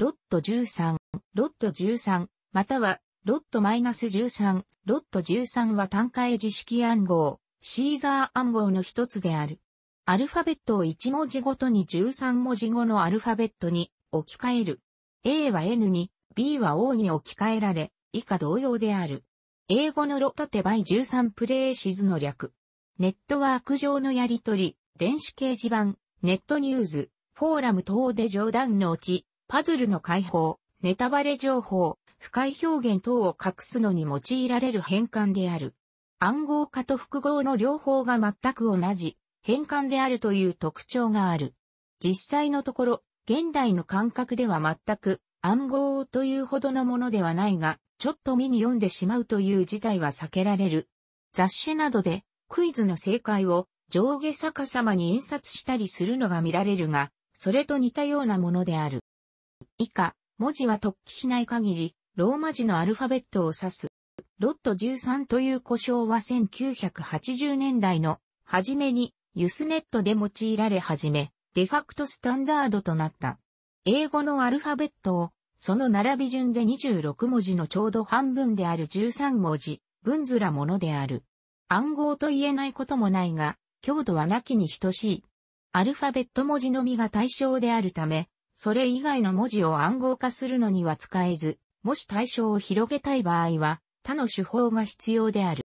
ロット13、ロット13、または、ロット -13、ロット13は単回字式暗号、シーザー暗号の一つである。アルファベットを1文字ごとに13文字後のアルファベットに置き換える。A は N に、B は O に置き換えられ、以下同様である。英語のロットテバイ13プレイシズの略。ネットワーク上のやりとり、電子掲示板、ネットニュース、フォーラム等で冗談のうち、パズルの解放、ネタバレ情報、不快表現等を隠すのに用いられる変換である。暗号化と複合の両方が全く同じ変換であるという特徴がある。実際のところ、現代の感覚では全く暗号というほどのものではないが、ちょっと見に読んでしまうという事態は避けられる。雑誌などでクイズの正解を上下逆さまに印刷したりするのが見られるが、それと似たようなものである。以下、文字は突起しない限り、ローマ字のアルファベットを指す。ロット13という呼称は1980年代の初めにユスネットで用いられ始め、デファクトスタンダードとなった。英語のアルファベットを、その並び順で26文字のちょうど半分である13文字、分ずらものである。暗号と言えないこともないが、強度はなきに等しい。アルファベット文字のみが対象であるため、それ以外の文字を暗号化するのには使えず、もし対象を広げたい場合は、他の手法が必要である。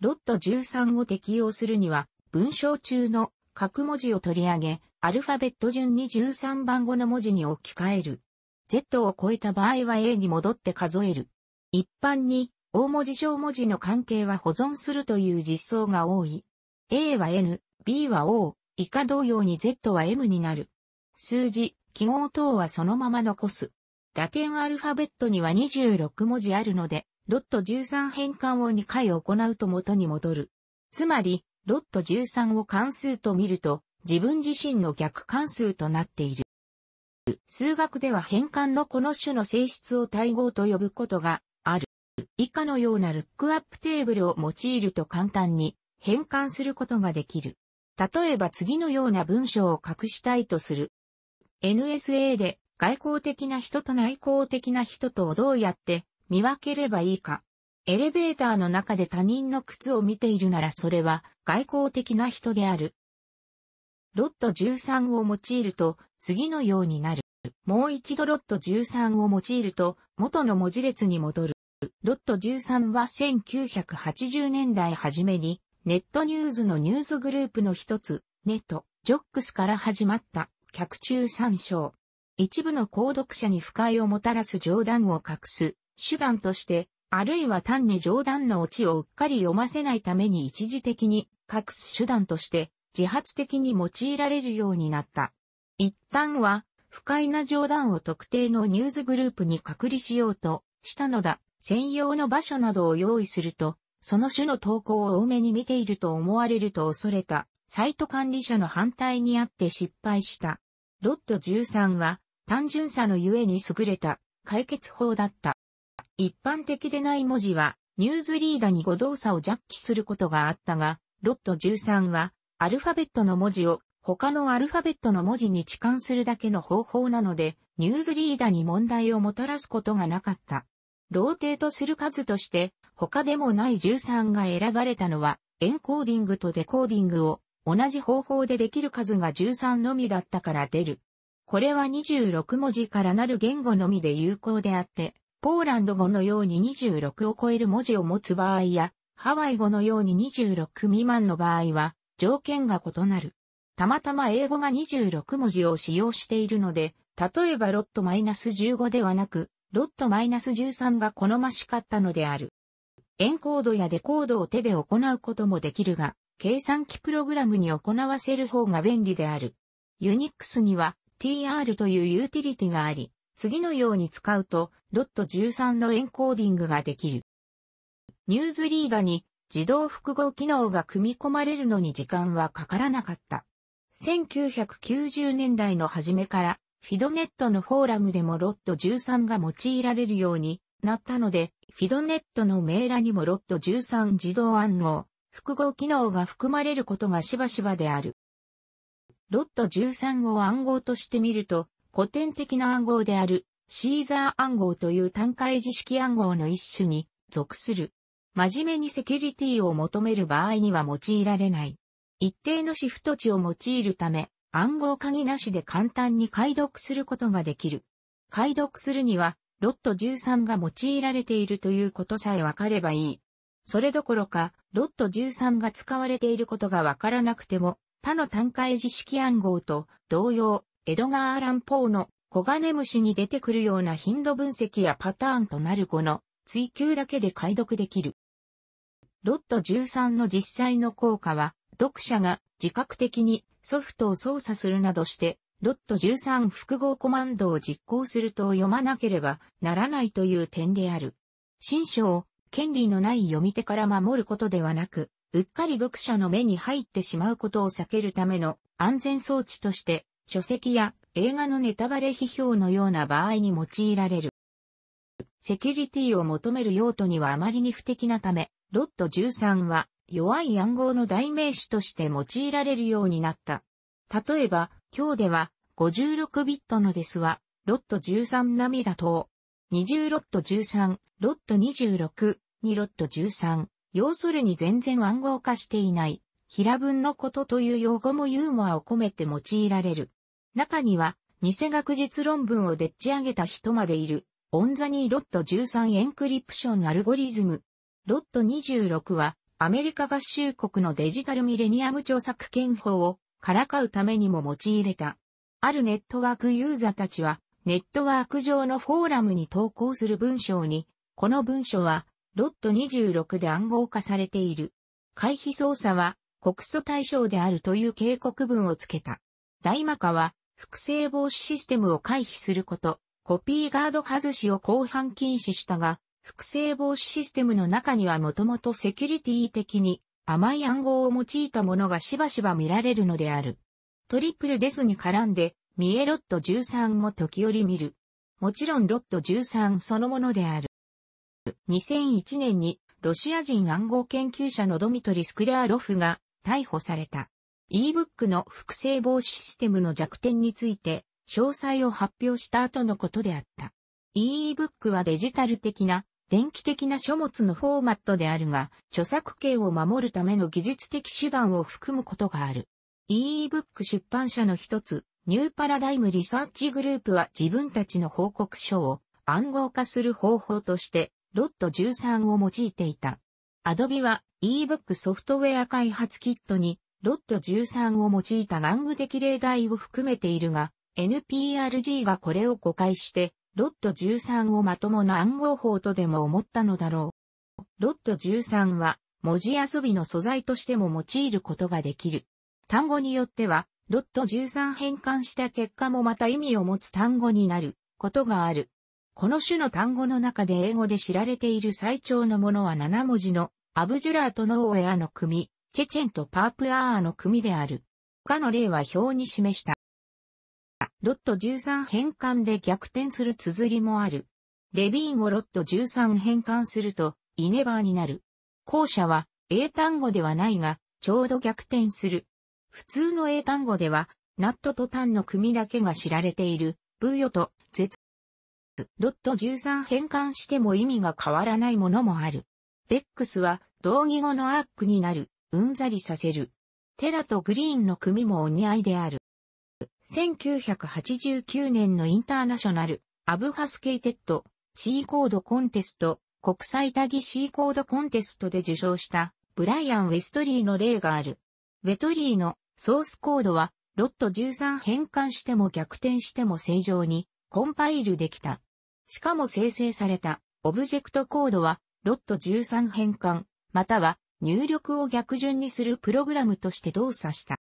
ロット13を適用するには、文章中の各文字を取り上げ、アルファベット順に13番後の文字に置き換える。Z を超えた場合は A に戻って数える。一般に、大文字小文字の関係は保存するという実装が多い。A は N、B は O、以下同様に Z は M になる。数字、記号等はそのまま残す。ラテンアルファベットには26文字あるので、ロット13変換を2回行うと元に戻る。つまり、ロット13を関数と見ると、自分自身の逆関数となっている。数学では変換のこの種の性質を対号と呼ぶことがある。以下のようなルックアップテーブルを用いると簡単に変換することができる。例えば次のような文章を隠したいとする NSA で外交的な人と内向的な人とをどうやって見分ければいいか。エレベーターの中で他人の靴を見ているならそれは外交的な人である。ロット13を用いると次のようになる。もう一度ロット13を用いると元の文字列に戻る。ロット13は1980年代初めにネットニューズのニュースグループの一つ、ネット、ジョックスから始まった。客中参照。一部の購読者に不快をもたらす冗談を隠す手段として、あるいは単に冗談のオチをうっかり読ませないために一時的に隠す手段として自発的に用いられるようになった。一旦は不快な冗談を特定のニュースグループに隔離しようとしたのだ。専用の場所などを用意すると、その種の投稿を多めに見ていると思われると恐れた、サイト管理者の反対にあって失敗した。ロット13は単純さのゆえに優れた解決法だった。一般的でない文字はニューズリーダーに誤動作をジャッキすることがあったが、ロット13はアルファベットの文字を他のアルファベットの文字に置換するだけの方法なので、ニューズリーダーに問題をもたらすことがなかった。ローテートする数として、他でもない13が選ばれたのは、エンコーディングとデコーディングを同じ方法でできる数が13のみだったから出る。これは26文字からなる言語のみで有効であって、ポーランド語のように26を超える文字を持つ場合や、ハワイ語のように26未満の場合は、条件が異なる。たまたま英語が26文字を使用しているので、例えばロット -15 ではなく、ロット -13 が好ましかったのである。エンコードやデコードを手で行うこともできるが、計算機プログラムに行わせる方が便利である。ユニックスには TR というユーティリティがあり、次のように使うと、ロット13のエンコーディングができる。ニューズリーーに自動複合機能が組み込まれるのに時間はかからなかった。1990年代の初めから、フィドネットのフォーラムでもロット13が用いられるようになったので、フィドネットのメーラにもロット13自動暗号、複合機能が含まれることがしばしばである。ロット13を暗号としてみると、古典的な暗号である、シーザー暗号という単回字式暗号の一種に属する。真面目にセキュリティを求める場合には用いられない。一定のシフト値を用いるため、暗号鍵なしで簡単に解読することができる。解読するには、ロット13が用いられているということさえわかればいい。それどころか、ロット13が使われていることがわからなくても、他の単解字式暗号と同様、エドガー・アラン・ポーのコガネムシに出てくるような頻度分析やパターンとなる語の追求だけで解読できる。ロット13の実際の効果は、読者が自覚的にソフトを操作するなどして、ロット13複合コマンドを実行すると読まなければならないという点である。新章権利のない読み手から守ることではなく、うっかり読者の目に入ってしまうことを避けるための安全装置として、書籍や映画のネタバレ批評のような場合に用いられる。セキュリティを求める用途にはあまりに不適なため、ロット13は弱い暗号の代名詞として用いられるようになった。例えば、今日では56ビットのですは、ロット13だと、20ロット13、ロット26、2ロット13、要するに全然暗号化していない、平文のことという用語もユーモアを込めて用いられる。中には、偽学術論文をでっち上げた人までいる、オンザニーロット13エンクリプションアルゴリズム。ロット26は、アメリカ合衆国のデジタルミレニアム著作権法をからかうためにも用いれた。あるネットワークユーザーたちは、ネットワーク上のフォーラムに投稿する文章に、この文書は、ロット26で暗号化されている。回避操作は、告訴対象であるという警告文をつけた。大魔化は、複製防止システムを回避すること、コピーガード外しを広範禁止したが、複製防止システムの中にはもともとセキュリティ的に甘い暗号を用いたものがしばしば見られるのである。トリプルデスに絡んで見えロット13も時折見る。もちろんロット13そのものである。2001年にロシア人暗号研究者のドミトリ・スクラーロフが逮捕された。ebook の複製防止システムの弱点について詳細を発表した後のことであった。ebook はデジタル的な電気的な書物のフォーマットであるが、著作権を守るための技術的手段を含むことがある。ebook 出版社の一つ、ニューパラダイムリサーチグループは自分たちの報告書を暗号化する方法として、ロット13を用いていた。Adobe は ebook ソフトウェア開発キットにロット13を用いた玩具的例題を含めているが、NPRG がこれを誤解して、ロット13をまともな暗号法とでも思ったのだろう。ロット13は文字遊びの素材としても用いることができる。単語によってはロット13変換した結果もまた意味を持つ単語になることがある。この種の単語の中で英語で知られている最長のものは7文字のアブジュラーとノーウェアの組、チェチェンとパープアーの組である。他の例は表に示した。ロット13変換で逆転する綴りもある。レビーンをロット13変換すると、イネバーになる。後者は、英単語ではないが、ちょうど逆転する。普通の英単語では、ナットとタンの組だけが知られている、ブヨと絶。ロット13変換しても意味が変わらないものもある。ベックスは、同義語のアックになる、うんざりさせる。テラとグリーンの組もお似合いである。1989年のインターナショナル、アブハスケイテッド、シーコードコンテスト、国際多義ーコードコンテストで受賞した、ブライアン・ウェストリーの例がある。ウェトリーのソースコードは、ロット13変換しても逆転しても正常にコンパイルできた。しかも生成されたオブジェクトコードは、ロット13変換、または入力を逆順にするプログラムとして動作した。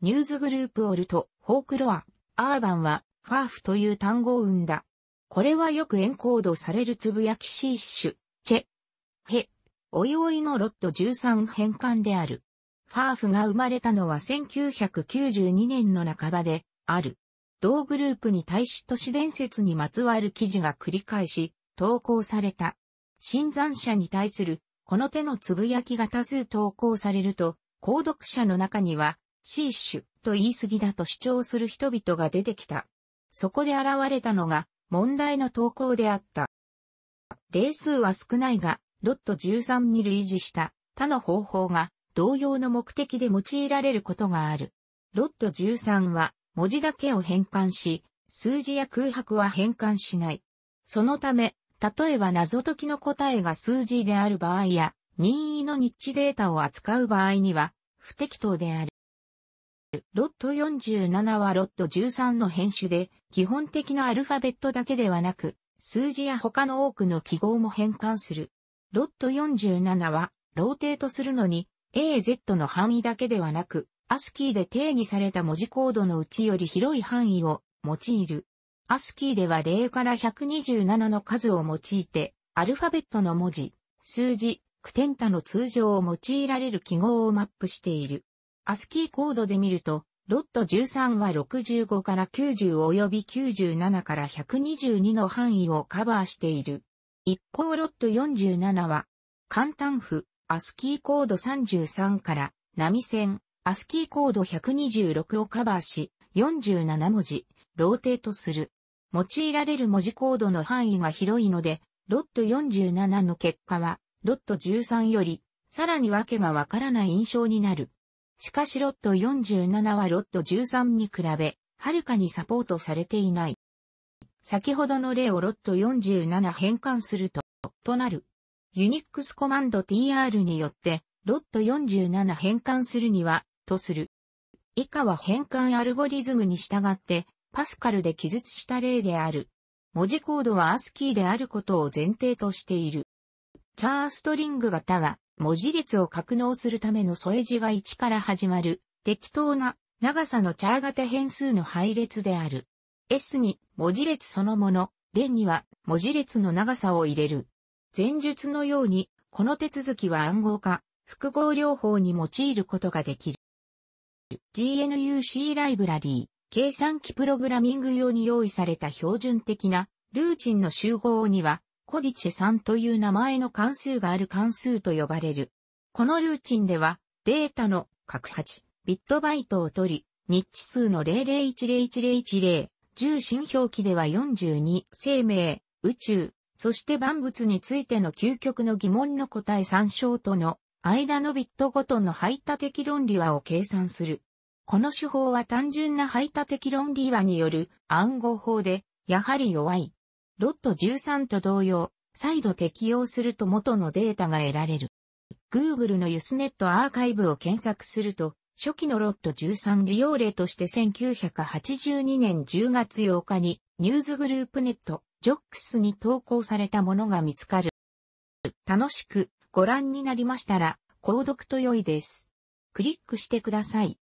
ニュースグループオルト、フォークロア、アーバンは、ファーフという単語を生んだ。これはよくエンコードされるつぶやきシーッシュ、チェ、ヘ、おいおいのロット13変換である。ファーフが生まれたのは1992年の半ばで、ある。同グループに対し都市伝説にまつわる記事が繰り返し、投稿された。新参者に対する、この手のつぶやきが多数投稿されると、購読者の中には、シーシュと言い過ぎだと主張する人々が出てきた。そこで現れたのが、問題の投稿であった。例数は少ないが、ロット13に類似した他の方法が同様の目的で用いられることがある。ロット13は文字だけを変換し、数字や空白は変換しない。そのため、例えば謎解きの答えが数字である場合や、任意の日地データを扱う場合には、不適当である。ロット47はロット13の編集で、基本的なアルファベットだけではなく、数字や他の多くの記号も変換する。ロット47は、ローテートするのに、AZ の範囲だけではなく、ASCII で定義された文字コードのうちより広い範囲を用いる。ASCII では0から127の数を用いて、アルファベットの文字、数字、句点他の通常を用いられる記号をマップしている。ASCII コードで見ると、ロット13は65から90及び97から122の範囲をカバーしている。一方ロット47は、簡単符、アスキーコード33から波線、アスキーコード126をカバーし、47文字、ローテートする。用いられる文字コードの範囲が広いので、ロット47の結果は、ロット13より、さらにわけがわからない印象になる。しかしロット47はロット13に比べ、はるかにサポートされていない。先ほどの例をロット47変換すると、となる。ユニックスコマンド TR によって、ロット47変換するには、とする。以下は変換アルゴリズムに従って、パスカルで記述した例である。文字コードはアスキーであることを前提としている。チャーストリング型は、文字列を格納するための添え字が1から始まる、適当な長さのチャー型変数の配列である。S に文字列そのもの、連には文字列の長さを入れる。前述のように、この手続きは暗号化、複合療法に用いることができる。GNUC ライブラリー、計算機プログラミング用に用意された標準的なルーチンの集合には、コディチェ3という名前の関数がある関数と呼ばれる。このルーチンでは、データの各8ビットバイトを取り、日値数の00101010、重心表記では42、生命、宇宙、そして万物についての究極の疑問の答え参照との間のビットごとの排他的論理和を計算する。この手法は単純な排他的論理和による暗号法で、やはり弱い。ロット13と同様、再度適用すると元のデータが得られる。Google のユスネットアーカイブを検索すると、初期のロット13利用例として1982年10月8日にニューズグループネットジョックスに投稿されたものが見つかる。楽しくご覧になりましたら、購読と良いです。クリックしてください。